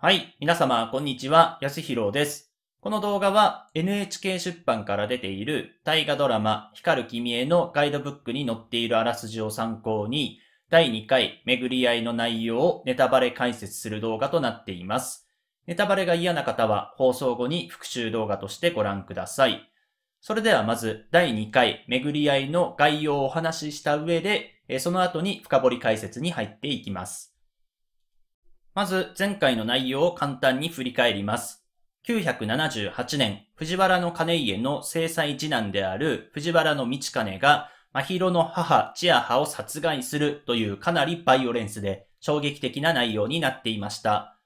はい。皆様、こんにちは。やすひろです。この動画は NHK 出版から出ている大河ドラマ光る君へのガイドブックに載っているあらすじを参考に第2回巡り合いの内容をネタバレ解説する動画となっています。ネタバレが嫌な方は放送後に復習動画としてご覧ください。それではまず第2回巡り合いの概要をお話しした上でその後に深掘り解説に入っていきます。まず前回の内容を簡単に振り返ります。978年、藤原の金家の正妻次男である藤原の道金が、真宙の母、千夜葉を殺害するというかなりバイオレンスで衝撃的な内容になっていました。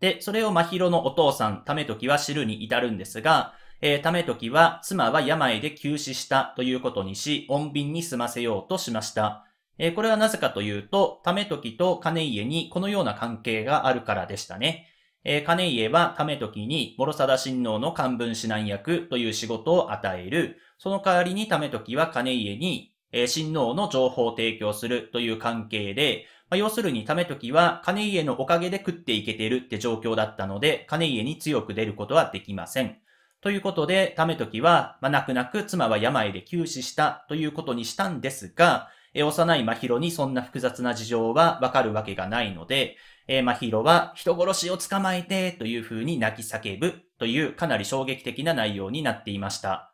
で、それを真宙のお父さん、たと時は知るに至るんですが、えー、と時は妻は病で急死したということにし、穏便に済ませようとしました。えー、これはなぜかというと、め時と金家にこのような関係があるからでしたね。えー、金家はめ時に諸貞親王の漢文指南役という仕事を与える。その代わりにめ時は金家に、えー、親王の情報を提供するという関係で、まあ、要するにめ時は金家のおかげで食っていけてるって状況だったので、金家に強く出ることはできません。ということで、め時は、まあ、泣く泣く妻は病で急死したということにしたんですが、え幼い真宙にそんな複雑な事情はわかるわけがないので、えー、真宙は人殺しを捕まえてというふうに泣き叫ぶというかなり衝撃的な内容になっていました。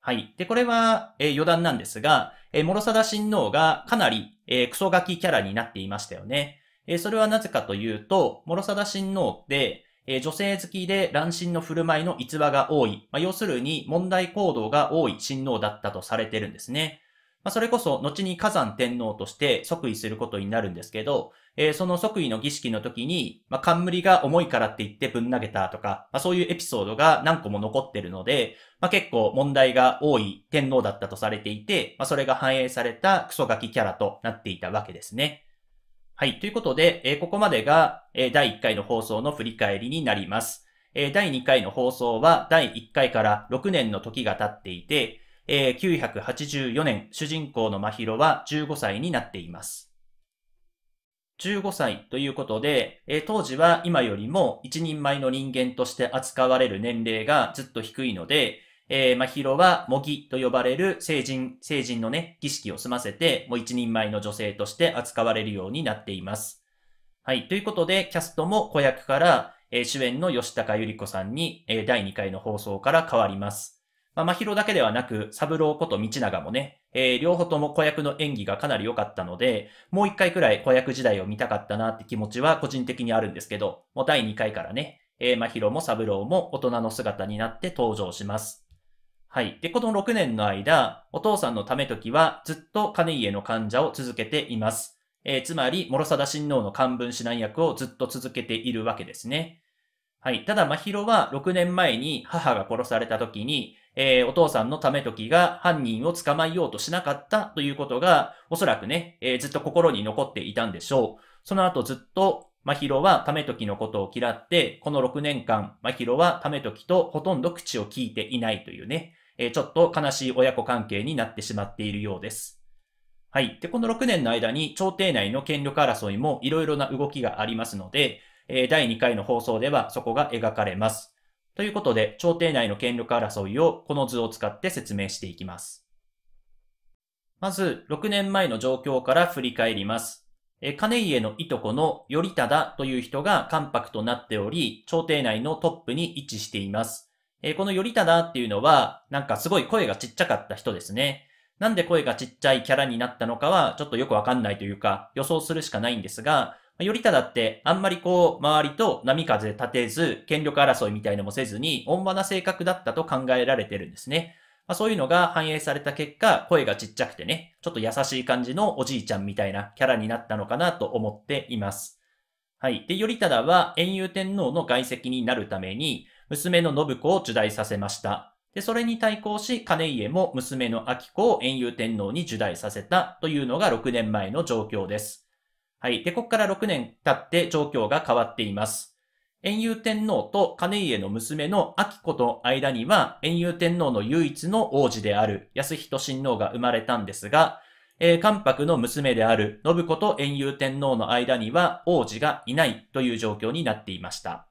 はい。で、これは、えー、余談なんですが、えー、諸貞親王がかなり、えー、クソガキキャラになっていましたよね。えー、それはなぜかというと、諸貞親王って、えー、女性好きで乱心の振る舞いの逸話が多い、まあ、要するに問題行動が多い親王だったとされてるんですね。まあ、それこそ後に火山天皇として即位することになるんですけど、えー、その即位の儀式の時に、まあ、冠が重いからって言ってぶん投げたとか、まあ、そういうエピソードが何個も残ってるので、まあ、結構問題が多い天皇だったとされていて、まあ、それが反映されたクソガキキャラとなっていたわけですね。はい。ということで、えー、ここまでが、えー、第1回の放送の振り返りになります。えー、第2回の放送は第1回から6年の時が経っていて、えー、984年、主人公の真宙は15歳になっています。15歳ということで、えー、当時は今よりも一人前の人間として扱われる年齢がずっと低いので、えー、まひろは模擬と呼ばれる成人、成人のね、儀式を済ませて、もう一人前の女性として扱われるようになっています。はい。ということで、キャストも子役から、えー、主演の吉高由里子さんに、えー、第2回の放送から変わります。まあ、真宙だけではなく、三郎こと道長もね、えー、両方とも子役の演技がかなり良かったので、もう一回くらい子役時代を見たかったなって気持ちは個人的にあるんですけど、もう第2回からね、えー、真宙も三郎も大人の姿になって登場します。はい。で、この6年の間、お父さんのため時はずっと金家の患者を続けています。えー、つまり、諸貞親王の漢文指南役をずっと続けているわけですね。はい。ただ、真宙は6年前に母が殺された時に、えー、お父さんのため時が犯人を捕まえようとしなかったということが、おそらくね、えー、ずっと心に残っていたんでしょう。その後ずっと、まひろはため時のことを嫌って、この6年間、まひろはため時とほとんど口を聞いていないというね、えー、ちょっと悲しい親子関係になってしまっているようです。はい。で、この6年の間に朝廷内の権力争いもいろいろな動きがありますので、えー、第2回の放送ではそこが描かれます。ということで、朝廷内の権力争いをこの図を使って説明していきます。まず、6年前の状況から振り返ります。え、金家のいとこの頼忠という人が関白となっており、朝廷内のトップに位置しています。え、この頼忠っていうのは、なんかすごい声がちっちゃかった人ですね。なんで声がちっちゃいキャラになったのかは、ちょっとよくわかんないというか、予想するしかないんですが、頼忠って、あんまりこう、周りと波風立てず、権力争いみたいのもせずに、温和な性格だったと考えられてるんですね。まあ、そういうのが反映された結果、声がちっちゃくてね、ちょっと優しい感じのおじいちゃんみたいなキャラになったのかなと思っています。はい。で、頼忠は、遠遊天皇の外籍になるために、娘の信子を受代させました。で、それに対抗し、金家も娘の秋子を遠遊天皇に受代させたというのが6年前の状況です。はい。で、ここから6年経って状況が変わっています。円遊天皇と金家の娘の秋子と間には、円遊天皇の唯一の王子である安人親王が生まれたんですが、えー、関白の娘である信子と円遊天皇の間には王子がいないという状況になっていました。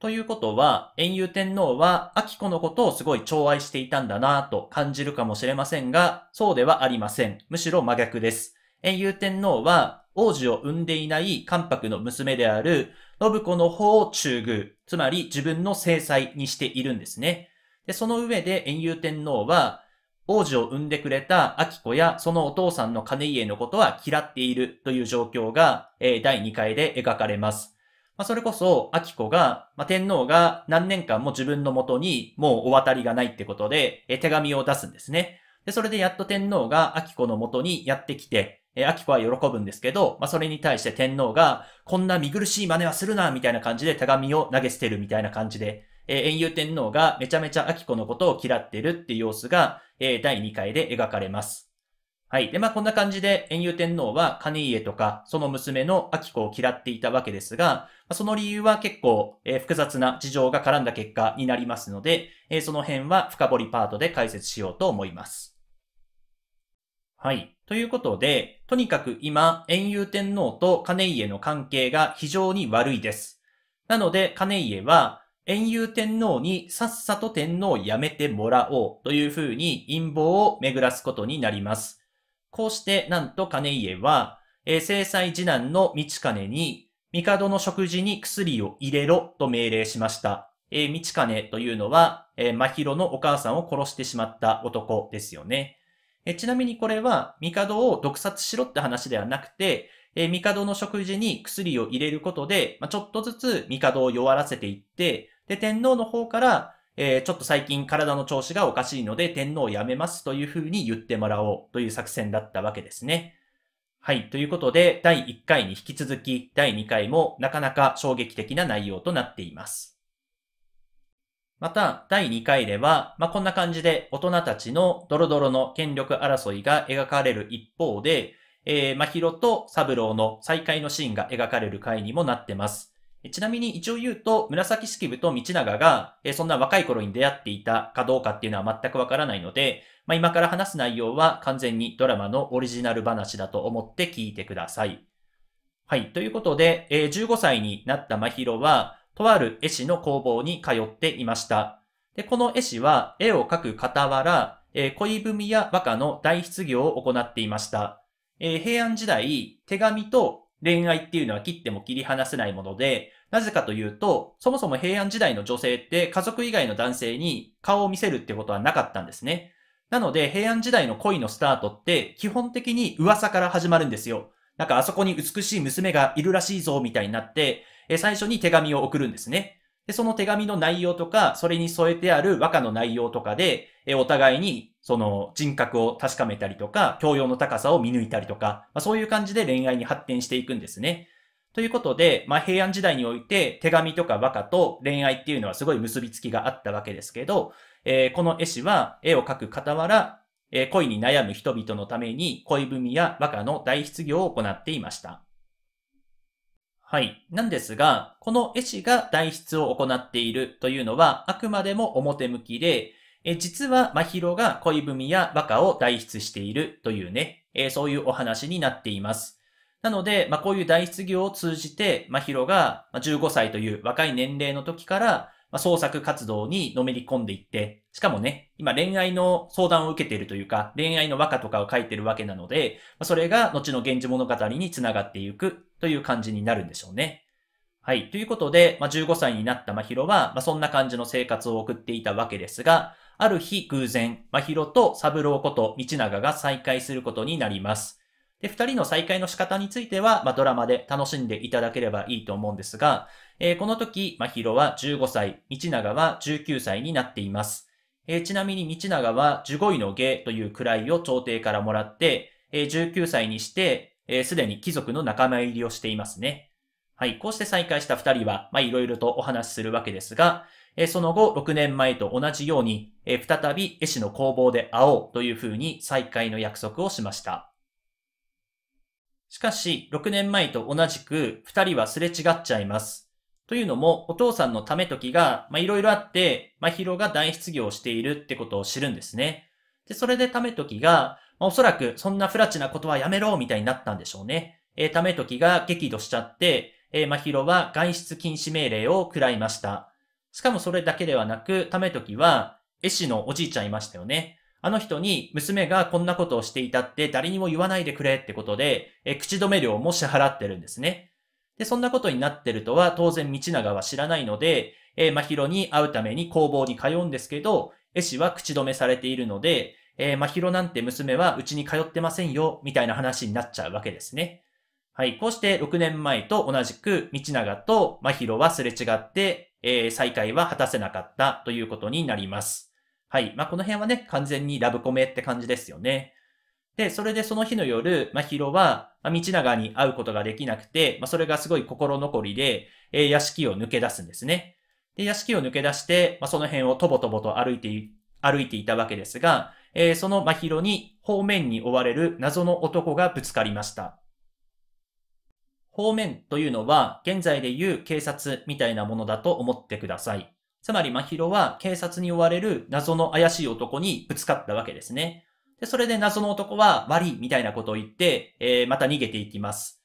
ということは、円遊天皇は、秋子のことをすごい寵愛していたんだなぁと感じるかもしれませんが、そうではありません。むしろ真逆です。円遊天皇は王子を産んでいない関白の娘である信子の方を中宮、つまり自分の制裁にしているんですね。で、その上で円遊天皇は王子を産んでくれた明子やそのお父さんの金家のことは嫌っているという状況が、え第2回で描かれます。まあ、それこそ、明子が、まあ、天皇が何年間も自分のもとにもうお渡りがないってことで、え手紙を出すんですね。で、それでやっと天皇が明子のもとにやってきて、えー、アキコは喜ぶんですけど、まあ、それに対して天皇が、こんな見苦しい真似はするな、みたいな感じで手紙を投げ捨てるみたいな感じで、えー、遠遊天皇がめちゃめちゃアキコのことを嫌ってるっていう様子が、えー、第2回で描かれます。はい。で、まあ、こんな感じで、遠遊天皇は金家とか、その娘の秋子を嫌っていたわけですが、その理由は結構、えー、複雑な事情が絡んだ結果になりますので、えー、その辺は深掘りパートで解説しようと思います。はい。ということで、とにかく今、円遊天皇と金家の関係が非常に悪いです。なので、金家は、円遊天皇にさっさと天皇を辞めてもらおうというふうに陰謀を巡らすことになります。こうして、なんと金家は、え制裁次男の道金に、帝の食事に薬を入れろと命令しました。え道金というのは、え真宙のお母さんを殺してしまった男ですよね。えちなみにこれは、帝を毒殺しろって話ではなくて、え帝の食事に薬を入れることで、まあ、ちょっとずつ帝を弱らせていって、で、天皇の方から、えー、ちょっと最近体の調子がおかしいので天皇を辞めますというふうに言ってもらおうという作戦だったわけですね。はい。ということで、第1回に引き続き、第2回もなかなか衝撃的な内容となっています。また、第2回では、まあ、こんな感じで大人たちのドロドロの権力争いが描かれる一方で、えー、まひろとサブローの再会のシーンが描かれる回にもなってます。ちなみに一応言うと、紫式部と道長が、えー、そんな若い頃に出会っていたかどうかっていうのは全くわからないので、まあ、今から話す内容は完全にドラマのオリジナル話だと思って聞いてください。はい。ということで、えー、15歳になったまひろは、とある絵師の工房に通っていました。で、この絵師は絵を描く傍ら、えー、恋文や和歌の代筆業を行っていました。えー、平安時代、手紙と恋愛っていうのは切っても切り離せないもので、なぜかというと、そもそも平安時代の女性って家族以外の男性に顔を見せるってことはなかったんですね。なので、平安時代の恋のスタートって基本的に噂から始まるんですよ。なんかあそこに美しい娘がいるらしいぞみたいになって、え最初に手紙を送るんですね。で、その手紙の内容とか、それに添えてある和歌の内容とかで、えお互いに、その人格を確かめたりとか、教養の高さを見抜いたりとか、まあ、そういう感じで恋愛に発展していくんですね。ということで、まあ、平安時代において手紙とか和歌と恋愛っていうのはすごい結びつきがあったわけですけど、えー、この絵師は絵を描く傍ら、えー、恋に悩む人々のために恋文や和歌の大失業を行っていました。はい。なんですが、この絵師が代筆を行っているというのは、あくまでも表向きで、え実は、真宙が恋文や和歌を代筆しているというね、えそういうお話になっています。なので、まあ、こういう代筆業を通じて、真宙が15歳という若い年齢の時から、ま創作活動にのめり込んでいって、しかもね、今恋愛の相談を受けているというか、恋愛の和歌とかを書いてるわけなので、それが後の源氏物語につながっていくという感じになるんでしょうね。はい。ということで、まあ、15歳になったまひろは、まあ、そんな感じの生活を送っていたわけですが、ある日偶然、まひろと三郎こと道長が再会することになります。で、二人の再会の仕方については、まあ、ドラマで楽しんでいただければいいと思うんですが、えー、この時、まひろは15歳、道長は19歳になっています。えー、ちなみに道長は15位の芸という位を朝廷からもらって、えー、19歳にして、えー、すでに貴族の仲間入りをしていますね。はい、こうして再会した二人は、まあ、いろいろとお話しするわけですが、えー、その後、6年前と同じように、えー、再び絵師の工房で会おうというふうに再会の約束をしました。しかし、6年前と同じく、二人はすれ違っちゃいます。というのも、お父さんのため時が、まあ、いろいろあって、まひろが大失業しているってことを知るんですね。で、それでため時が、まあ、おそらくそんな不らなことはやめろみたいになったんでしょうね。えー、ためときが激怒しちゃって、えー、まひろは外出禁止命令を食らいました。しかもそれだけではなく、ためときは、絵師のおじいちゃんいましたよね。あの人に娘がこんなことをしていたって誰にも言わないでくれってことで、え口止め料も支払ってるんですね。で、そんなことになってるとは当然道長は知らないので、えー、まひろに会うために工房に通うんですけど、絵師は口止めされているので、えー、まひろなんて娘はうちに通ってませんよ、みたいな話になっちゃうわけですね。はい。こうして6年前と同じく、道長とまひろはすれ違って、えー、再会は果たせなかったということになります。はい。まあ、この辺はね、完全にラブコメって感じですよね。で、それでその日の夜、まひろは、ま道長に会うことができなくて、まあ、それがすごい心残りで、えー、屋敷を抜け出すんですね。で、屋敷を抜け出して、まあ、その辺をとぼとぼと歩いて、歩いていたわけですが、えー、その真宙に方面に追われる謎の男がぶつかりました。方面というのは現在でいう警察みたいなものだと思ってください。つまり真宙は警察に追われる謎の怪しい男にぶつかったわけですね。でそれで謎の男は悪いみたいなことを言って、えー、また逃げていきます。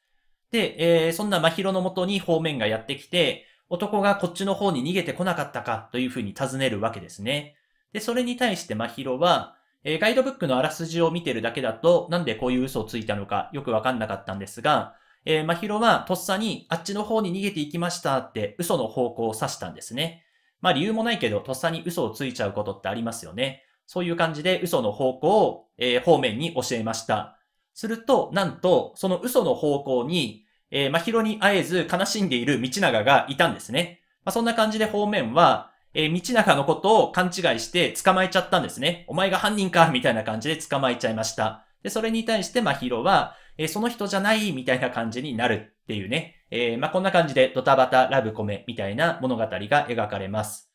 で、えー、そんな真宙のもとに方面がやってきて、男がこっちの方に逃げてこなかったかというふうに尋ねるわけですね。で、それに対して真宙は、えー、ガイドブックのあらすじを見てるだけだと、なんでこういう嘘をついたのかよくわかんなかったんですが、えー、まひろはとっさにあっちの方に逃げていきましたって嘘の方向を指したんですね。まあ理由もないけど、とっさに嘘をついちゃうことってありますよね。そういう感じで嘘の方向を、えー、方面に教えました。すると、なんと、その嘘の方向に、えー、まひろに会えず悲しんでいる道長がいたんですね。まあ、そんな感じで方面は、えー、道中のことを勘違いして捕まえちゃったんですね。お前が犯人かみたいな感じで捕まえちゃいました。で、それに対して、まひろは、えー、その人じゃないみたいな感じになるっていうね。えー、まあ、こんな感じでドタバタラブコメみたいな物語が描かれます。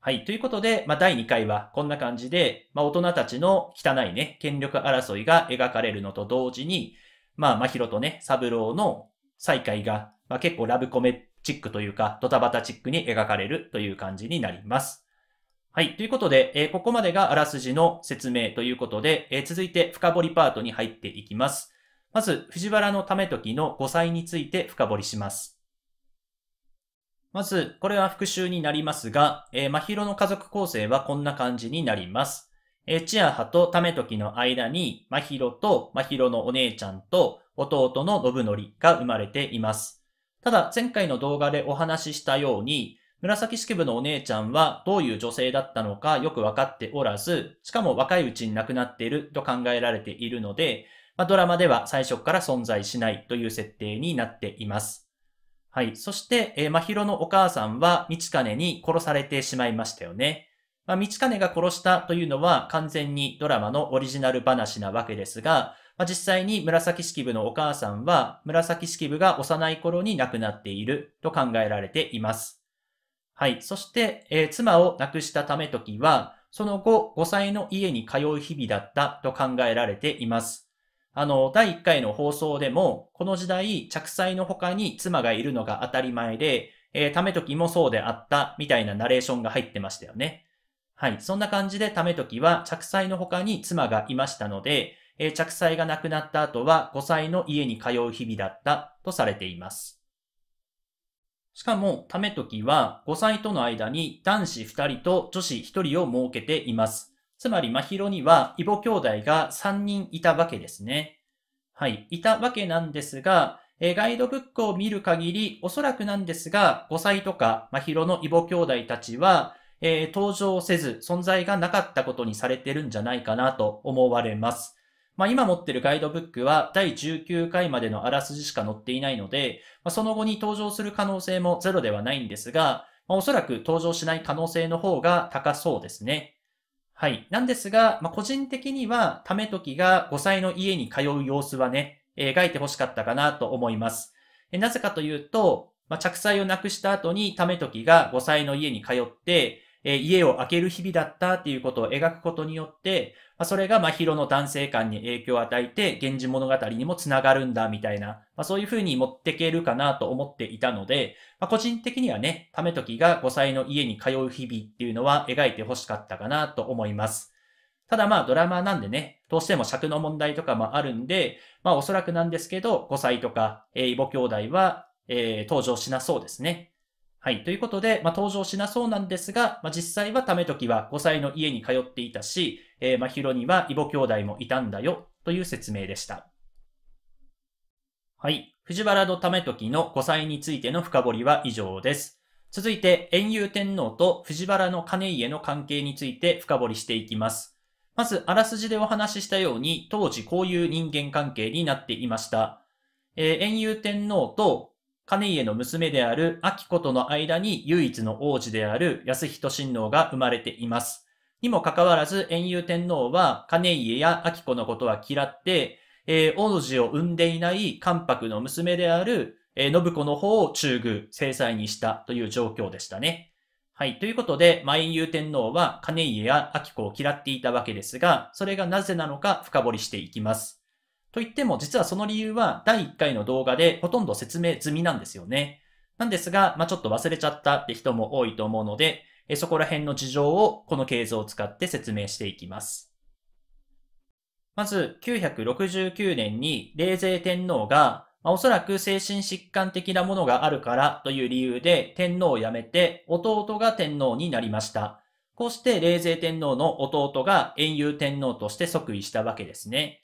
はい。ということで、まあ、第2回はこんな感じで、まあ、大人たちの汚いね、権力争いが描かれるのと同時に、まあ、まひろとね、サブローの再会が、まあ、結構ラブコメチックというか、ドタバタチックに描かれるという感じになります。はい。ということで、えー、ここまでがあらすじの説明ということで、えー、続いて深掘りパートに入っていきます。まず、藤原の為時の5歳について深掘りします。まず、これは復習になりますが、えー、真宙の家族構成はこんな感じになります。えー、チアハと為時の間に、真宙と真宙のお姉ちゃんと弟の信則が生まれています。ただ、前回の動画でお話ししたように、紫式部のお姉ちゃんはどういう女性だったのかよくわかっておらず、しかも若いうちに亡くなっていると考えられているので、まあ、ドラマでは最初から存在しないという設定になっています。はい。そして、えー、真宙のお母さんは、道金に殺されてしまいましたよね。まあ、道金が殺したというのは完全にドラマのオリジナル話なわけですが、まあ、実際に紫式部のお母さんは、紫式部が幼い頃に亡くなっていると考えられています。はい。そして、えー、妻を亡くしたため時は、その後、5歳の家に通う日々だったと考えられています。あの、第1回の放送でも、この時代、着妻の他に妻がいるのが当たり前で、えー、ため時もそうであったみたいなナレーションが入ってましたよね。はい。そんな感じで、ため時は着妻の他に妻がいましたので、えー、着妻が亡くなった後は5歳の家に通う日々だったとされています。しかも、ためときは5歳との間に男子2人と女子1人を設けています。つまり、真宙には異母兄弟が3人いたわけですね。はい、いたわけなんですが、えガイドブックを見る限り、おそらくなんですが、5歳とか真宙の異母兄弟たちは、えー、登場せず存在がなかったことにされてるんじゃないかなと思われます。まあ、今持ってるガイドブックは第19回までのあらすじしか載っていないので、まあ、その後に登場する可能性もゼロではないんですが、まあ、おそらく登場しない可能性の方が高そうですね。はい。なんですが、まあ、個人的には、ためときが5歳の家に通う様子はね、描いて欲しかったかなと思います。なぜかというと、まあ、着彩をなくした後にためときが5歳の家に通って、え家を開ける日々だったっていうことを描くことによって、まそれが、真広の男性感に影響を与えて、源氏物語にもつながるんだ、みたいな、まそういうふうに持ってけるかなと思っていたので、ま個人的にはね、たと時が5歳の家に通う日々っていうのは描いて欲しかったかなと思います。ただまあドラマなんでね、どうしても尺の問題とかもあるんで、まあおそらくなんですけど、5歳とか、えー、イ兄弟は、えー、登場しなそうですね。はい。ということで、まあ、登場しなそうなんですが、まあ、実際は為時は5歳の家に通っていたし、えー、まひろには異母兄弟もいたんだよ、という説明でした。はい。藤原の為時の5歳についての深掘りは以上です。続いて、遠遊天皇と藤原の兼家の関係について深掘りしていきます。まず、あらすじでお話ししたように、当時こういう人間関係になっていました。えー、遠遊天皇と金家の娘である秋子との間に唯一の王子である安人親王が生まれています。にもかかわらず、遠遊天皇は金家や秋子のことは嫌って、えー、王子を産んでいない関白の娘である、えー、信子の方を中宮、制裁にしたという状況でしたね。はい。ということで、万有天皇は金家や秋子を嫌っていたわけですが、それがなぜなのか深掘りしていきます。と言っても、実はその理由は第1回の動画でほとんど説明済みなんですよね。なんですが、まあ、ちょっと忘れちゃったって人も多いと思うので、そこら辺の事情をこの系図を使って説明していきます。まず、969年に霊勢天皇が、まあ、おそらく精神疾患的なものがあるからという理由で天皇を辞めて弟が天皇になりました。こうして霊勢天皇の弟が遠遊天皇として即位したわけですね。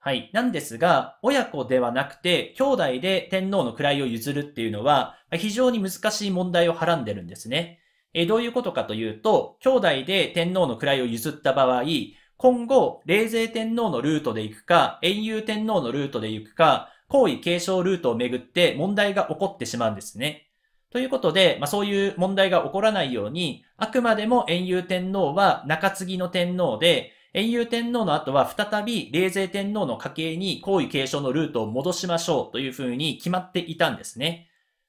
はい。なんですが、親子ではなくて、兄弟で天皇の位を譲るっていうのは、非常に難しい問題をはらんでるんですね。えどういうことかというと、兄弟で天皇の位を譲った場合、今後、冷勢天皇のルートで行くか、英雄天皇のルートで行くか、皇位継承ルートをめぐって問題が起こってしまうんですね。ということで、まあ、そういう問題が起こらないように、あくまでも遠遊天皇は中継ぎの天皇で、英雄天皇の後は再び冷泉天皇の家系に皇位継承のルートを戻しましょうというふうに決まっていたんですね。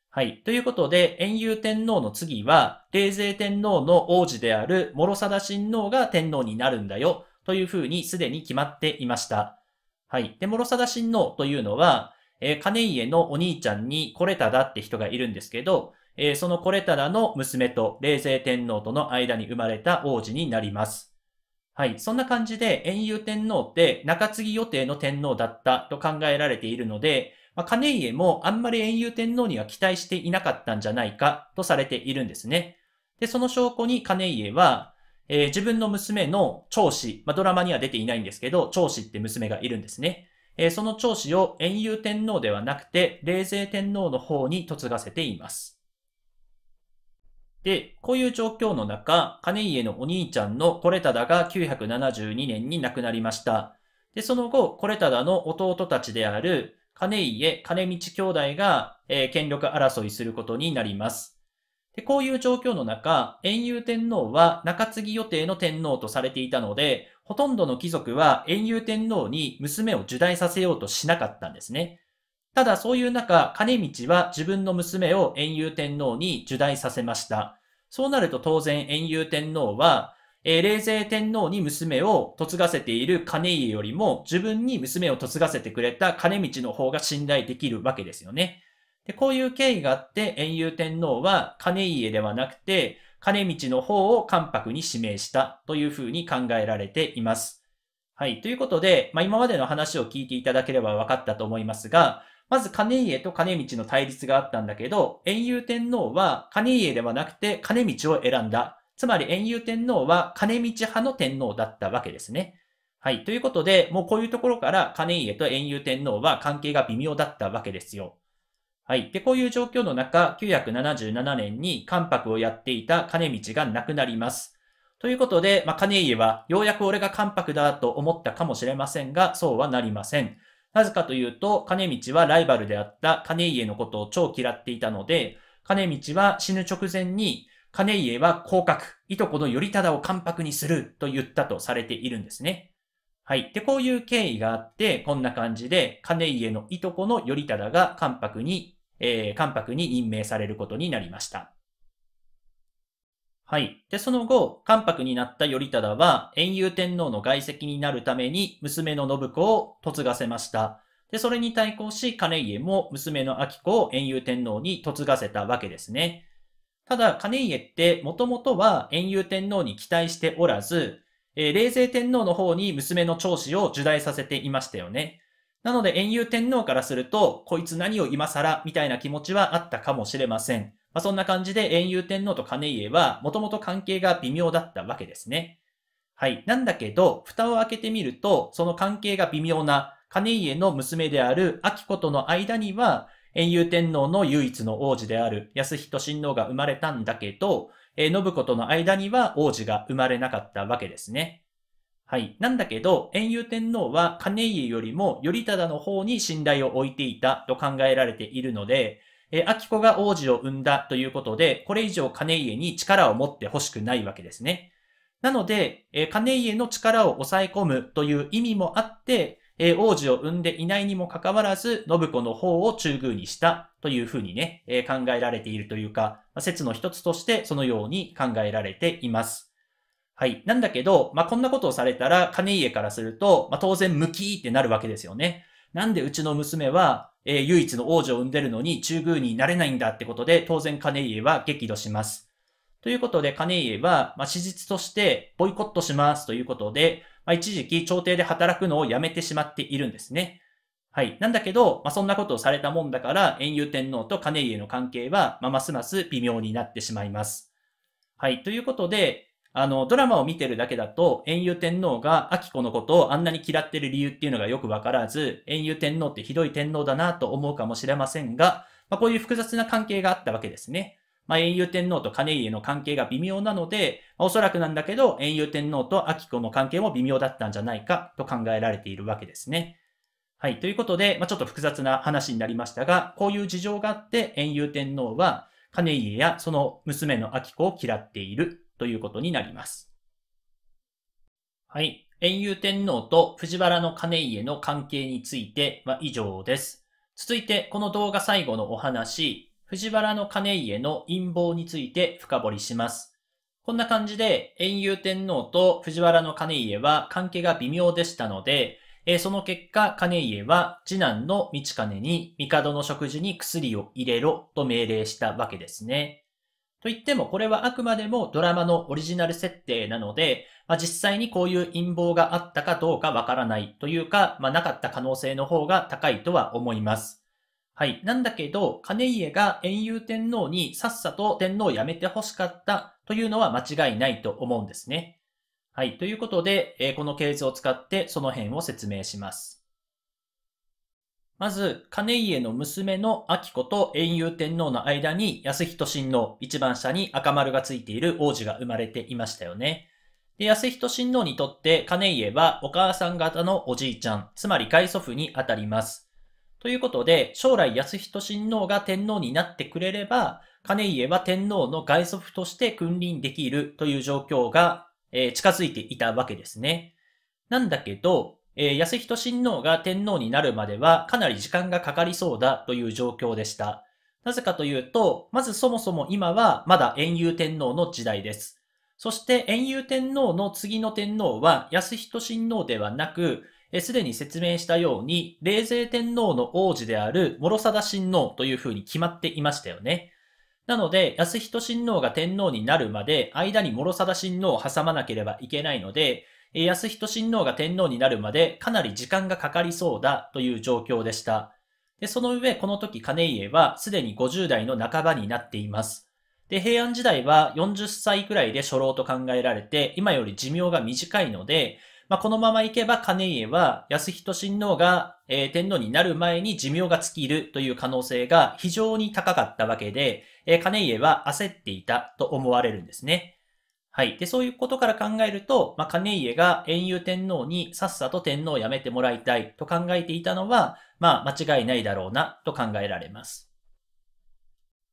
はい。ということで、遠遊天皇の次は、冷泉天皇の王子である諸貞親王が天皇になるんだよというふうにすでに決まっていました。はい。で、諸貞親王というのは、えー、金家のお兄ちゃんにコレタダって人がいるんですけど、えー、そのコレタダの娘と冷泉天皇との間に生まれた王子になります。はい。そんな感じで、遠遊天皇って中継ぎ予定の天皇だったと考えられているので、まあ、金家もあんまり遠遊天皇には期待していなかったんじゃないかとされているんですね。で、その証拠に金家は、えー、自分の娘の長子、まあ、ドラマには出ていないんですけど、長子って娘がいるんですね。えー、その長子を遠遊天皇ではなくて、冷勢天皇の方に嫁がせています。で、こういう状況の中、金家のお兄ちゃんのコレタダが972年に亡くなりました。で、その後、コレタダの弟たちである金家、金道兄弟が、えー、権力争いすることになります。で、こういう状況の中、遠遊天皇は中継ぎ予定の天皇とされていたので、ほとんどの貴族は遠遊天皇に娘を受代させようとしなかったんですね。ただそういう中、兼道は自分の娘を円遊天皇に受代させました。そうなると当然円遊天皇は、えー、冷静天皇に娘を嫁がせている兼家よりも自分に娘を嫁がせてくれた兼道の方が信頼できるわけですよね。でこういう経緯があって円遊天皇は兼家ではなくて兼道の方を関白に指名したというふうに考えられています。はい。ということで、まあ、今までの話を聞いていただければ分かったと思いますが、まず兼家と兼道の対立があったんだけど、遠遊天皇は兼家ではなくて兼道を選んだ。つまり遠遊天皇は兼道派の天皇だったわけですね。はい。ということで、もうこういうところから兼家と遠遊天皇は関係が微妙だったわけですよ。はい。で、こういう状況の中、977年に関白をやっていた兼道が亡くなります。ということで、まあ、兼家は、ようやく俺が関白だと思ったかもしれませんが、そうはなりません。なぜかというと、金道はライバルであった金家のことを超嫌っていたので、金道は死ぬ直前に、金家は降格、いとこの頼忠を関白にすると言ったとされているんですね。はい。で、こういう経緯があって、こんな感じで、金家のいとこの頼忠が関白に、えー、関白に任命されることになりました。はい。で、その後、関白になった頼忠は、遠遊天皇の外籍になるために、娘の信子を嫁がせました。で、それに対抗し、金家も娘の秋子を遠遊天皇に嫁がせたわけですね。ただ、金家って、もともとは遠遊天皇に期待しておらず、えー、冷静天皇の方に娘の長子を受大させていましたよね。なので、遠遊天皇からすると、こいつ何を今更みたいな気持ちはあったかもしれません。まあ、そんな感じで、遠遊天皇と金家は、もともと関係が微妙だったわけですね。はい。なんだけど、蓋を開けてみると、その関係が微妙な、金家の娘である秋子との間には、遠遊天皇の唯一の王子である安人親王が生まれたんだけど、えー、信子との間には王子が生まれなかったわけですね。はい。なんだけど、遠遊天皇は金家よりも頼忠の方に信頼を置いていたと考えられているので、え、秋子が王子を産んだということで、これ以上金家に力を持ってほしくないわけですね。なので、え、金家の力を抑え込むという意味もあって、え、王子を産んでいないにもかかわらず、信子の方を中宮にしたというふうにね、え、考えられているというか、説の一つとしてそのように考えられています。はい。なんだけど、まあ、こんなことをされたら、金家からすると、まあ、当然、無期ってなるわけですよね。なんでうちの娘は、えー、唯一の王女を産んでるのに、中宮になれないんだってことで、当然、金家は激怒します。ということで、金家は、まあ、史実として、ボイコットしますということで、まあ、一時期、朝廷で働くのをやめてしまっているんですね。はい。なんだけど、まあ、そんなことをされたもんだから、遠遊天皇と金家の関係は、まあ、ますます微妙になってしまいます。はい。ということで、あの、ドラマを見てるだけだと、遠遊天皇が秋子のことをあんなに嫌ってる理由っていうのがよくわからず、遠遊天皇ってひどい天皇だなと思うかもしれませんが、まあ、こういう複雑な関係があったわけですね。まあ、遠遊天皇と兼家の関係が微妙なので、まあ、おそらくなんだけど、遠遊天皇と秋子の関係も微妙だったんじゃないかと考えられているわけですね。はい。ということで、まあ、ちょっと複雑な話になりましたが、こういう事情があって、遠遊天皇は、兼家やその娘の秋子を嫌っているということになります。はい。円遊天皇と藤原の兼家の関係については以上です。続いて、この動画最後のお話、藤原の兼家の陰謀について深掘りします。こんな感じで、円遊天皇と藤原の兼家は関係が微妙でしたので、えその結果、兼家は次男の道兼に帝の食事に薬を入れろと命令したわけですね。と言っても、これはあくまでもドラマのオリジナル設定なので、まあ、実際にこういう陰謀があったかどうかわからないというか、まあ、なかった可能性の方が高いとは思います。はい。なんだけど、金家が遠遊天皇にさっさと天皇を辞めて欲しかったというのは間違いないと思うんですね。はい。ということで、えこの系図を使ってその辺を説明します。まず、金家の娘の秋子と円遊天皇の間に安人親王、一番下に赤丸がついている王子が生まれていましたよね。で、安人親王にとって金家はお母さん方のおじいちゃん、つまり外祖父にあたります。ということで、将来安人親王が天皇になってくれれば、金家は天皇の外祖父として君臨できるという状況が、えー、近づいていたわけですね。なんだけど、えー、安仁親王が天皇になるまではかなり時間がかかりそうだという状況でした。なぜかというと、まずそもそも今はまだ遠遊天皇の時代です。そして遠遊天皇の次の天皇は安仁親王ではなく、すでに説明したように、冷静天皇の王子である諸貞親王というふうに決まっていましたよね。なので、安仁親王が天皇になるまで、間に諸貞親王を挟まなければいけないので、安人親王が天皇になるまでかなり時間がかかりそうだという状況でした。でその上、この時金家はすでに50代の半ばになっています。で、平安時代は40歳くらいで初老と考えられて、今より寿命が短いので、まあ、このままいけば金家は安人親王が、えー、天皇になる前に寿命が尽きるという可能性が非常に高かったわけで、えー、家は焦っていたと思われるんですね。はい。で、そういうことから考えると、まあ、金家が遠遊天皇にさっさと天皇を辞めてもらいたいと考えていたのは、まあ、間違いないだろうなと考えられます。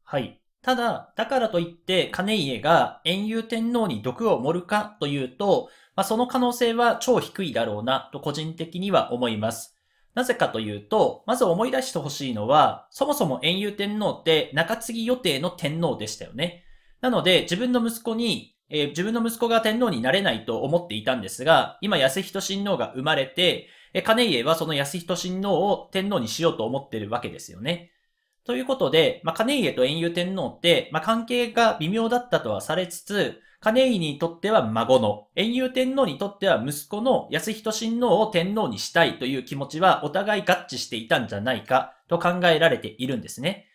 はい。ただ、だからといって金家が遠遊天皇に毒を盛るかというと、まあ、その可能性は超低いだろうなと個人的には思います。なぜかというと、まず思い出してほしいのは、そもそも遠遊天皇って中継ぎ予定の天皇でしたよね。なので、自分の息子にえー、自分の息子が天皇になれないと思っていたんですが、今安仁親王が生まれて、え金家はその安仁親王を天皇にしようと思ってるわけですよね。ということで、まあ、金家と遠友天皇って、まあ、関係が微妙だったとはされつつ、金家にとっては孫の、遠友天皇にとっては息子の安仁親王を天皇にしたいという気持ちはお互い合致していたんじゃないかと考えられているんですね。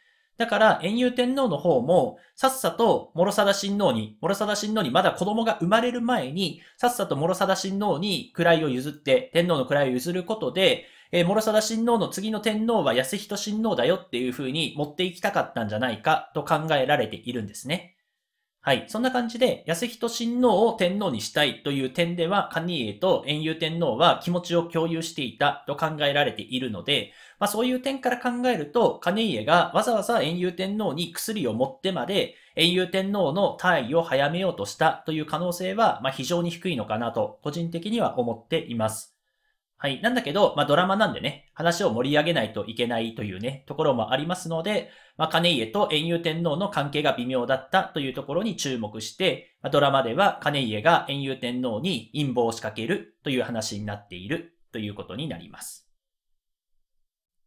だから、遠遊天皇の方も、さっさと諸貞親王に、諸貞親王にまだ子供が生まれる前に、さっさと諸貞親王に位を譲って、天皇の位を譲ることで、えー、諸貞親王の次の天皇は安仁親王だよっていう風に持っていきたかったんじゃないかと考えられているんですね。はい。そんな感じで、安人親王を天皇にしたいという点では、ニエと遠遊天皇は気持ちを共有していたと考えられているので、まあそういう点から考えると、ニ家がわざわざ遠遊天皇に薬を持ってまで、遠遊天皇の退位を早めようとしたという可能性は、まあ非常に低いのかなと、個人的には思っています。はい。なんだけど、まあドラマなんでね、話を盛り上げないといけないというね、ところもありますので、まあ金家と遠遊天皇の関係が微妙だったというところに注目して、まあ、ドラマでは金家が遠遊天皇に陰謀を仕掛けるという話になっているということになります。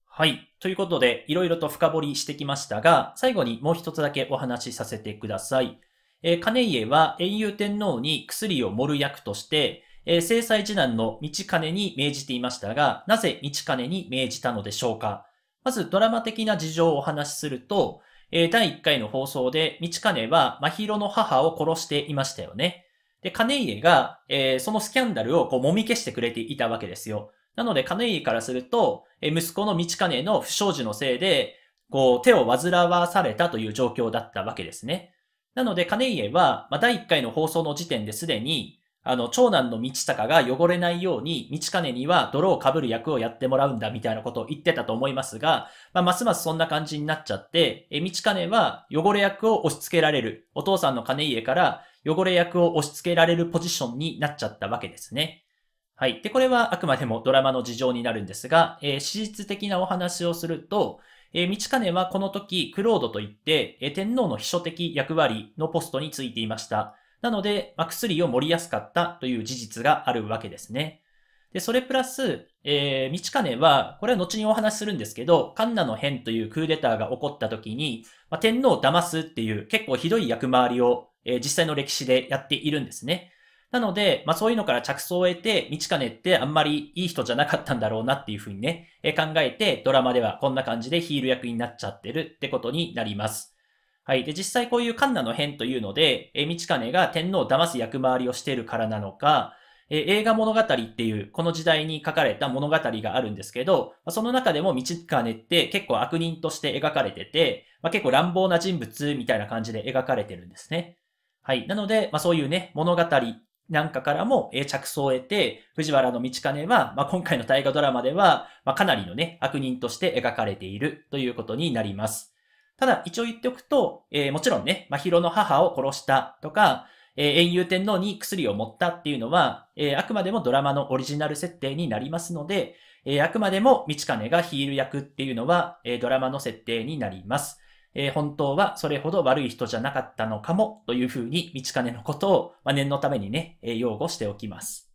はい。ということで、いろいろと深掘りしてきましたが、最後にもう一つだけお話しさせてください。えー、金家は遠遊天皇に薬を盛る役として、えー、制裁次男の道金に命じていましたが、なぜ道金に命じたのでしょうかまずドラマ的な事情をお話しすると、えー、第1回の放送で道金は真宙の母を殺していましたよね。で、金家が、えー、そのスキャンダルをこう揉み消してくれていたわけですよ。なので金家からすると、えー、息子の道金の不祥事のせいで、こう手を煩わされたという状況だったわけですね。なので金家は、まあ、第1回の放送の時点ですでに、あの、長男の道隆が汚れないように、道金には泥をかぶる役をやってもらうんだ、みたいなことを言ってたと思いますが、まあ、ますますそんな感じになっちゃって、え、道金は汚れ役を押し付けられる、お父さんの金家から汚れ役を押し付けられるポジションになっちゃったわけですね。はい。で、これはあくまでもドラマの事情になるんですが、えー、史実的なお話をすると、えー、道金はこの時、クロードといって、えー、天皇の秘書的役割のポストについていました。なので、まあ、薬を盛りやすかったという事実があるわけですね。で、それプラス、えー、道金は、これは後にお話しするんですけど、カンナの変というクーデターが起こった時に、まあ、天皇を騙すっていう結構ひどい役回りを、えー、実際の歴史でやっているんですね。なので、まあそういうのから着想を得て、道金ってあんまりいい人じゃなかったんだろうなっていうふうにね、え考えて、ドラマではこんな感じでヒール役になっちゃってるってことになります。はい。で、実際こういうカンナの変というので、え道兼が天皇を騙す役回りをしているからなのか、え映画物語っていう、この時代に書かれた物語があるんですけど、その中でも道兼って結構悪人として描かれてて、まあ、結構乱暴な人物みたいな感じで描かれてるんですね。はい。なので、まあ、そういうね、物語なんかからも、え着想を得て、藤原道兼は、まあ、今回の大河ドラマでは、まあ、かなりのね、悪人として描かれているということになります。ただ、一応言っておくと、えー、もちろんね、真宙の母を殺したとか、えー、遠遊天皇に薬を持ったっていうのは、えー、あくまでもドラマのオリジナル設定になりますので、えー、あくまでも道金がヒール役っていうのは、えー、ドラマの設定になります。えー、本当はそれほど悪い人じゃなかったのかもというふうに道金のことを、まあ、念のためにね、えー、擁護しておきます。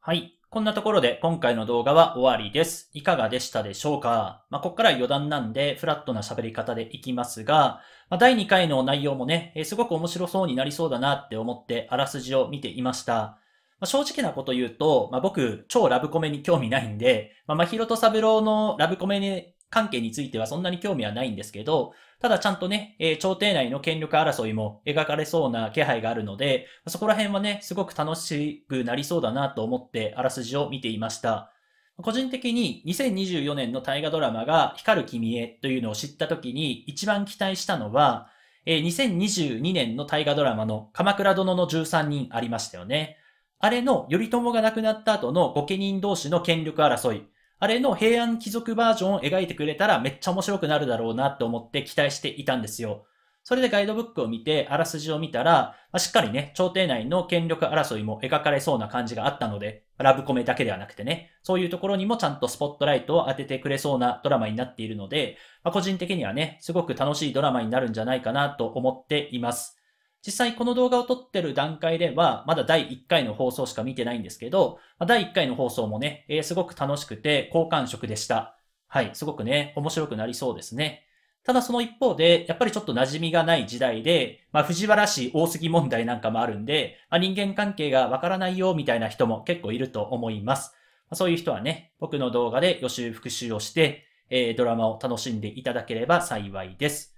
はい。こんなところで今回の動画は終わりです。いかがでしたでしょうかまあ、こっから余談なんでフラットな喋り方でいきますが、まあ、第2回の内容もね、えー、すごく面白そうになりそうだなって思ってあらすじを見ていました。まあ、正直なこと言うと、まあ、僕、超ラブコメに興味ないんで、まあ、まひろとローのラブコメに関係についてはそんなに興味はないんですけど、ただちゃんとね、えー、朝廷内の権力争いも描かれそうな気配があるので、そこら辺はね、すごく楽しくなりそうだなと思ってあらすじを見ていました。個人的に2024年の大河ドラマが光る君へというのを知った時に一番期待したのは、えー、2022年の大河ドラマの鎌倉殿の13人ありましたよね。あれの頼朝が亡くなった後の御家人同士の権力争い。あれの平安貴族バージョンを描いてくれたらめっちゃ面白くなるだろうなと思って期待していたんですよ。それでガイドブックを見て、あらすじを見たら、まあ、しっかりね、朝廷内の権力争いも描かれそうな感じがあったので、ラブコメだけではなくてね、そういうところにもちゃんとスポットライトを当ててくれそうなドラマになっているので、まあ、個人的にはね、すごく楽しいドラマになるんじゃないかなと思っています。実際この動画を撮ってる段階では、まだ第1回の放送しか見てないんですけど、第1回の放送もね、えー、すごく楽しくて好感触でした。はい、すごくね、面白くなりそうですね。ただその一方で、やっぱりちょっと馴染みがない時代で、まあ藤原氏大杉問題なんかもあるんで、まあ、人間関係がわからないよみたいな人も結構いると思います。まあ、そういう人はね、僕の動画で予習復習をして、えー、ドラマを楽しんでいただければ幸いです。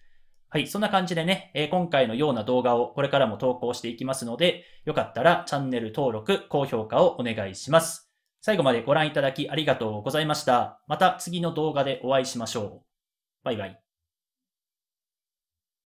はい、そんな感じでね、え今回のような動画をこれからも投稿していきますので、よかったらチャンネル登録、高評価をお願いします。最後までご覧いただきありがとうございました。また次の動画でお会いしましょう。バイバイ。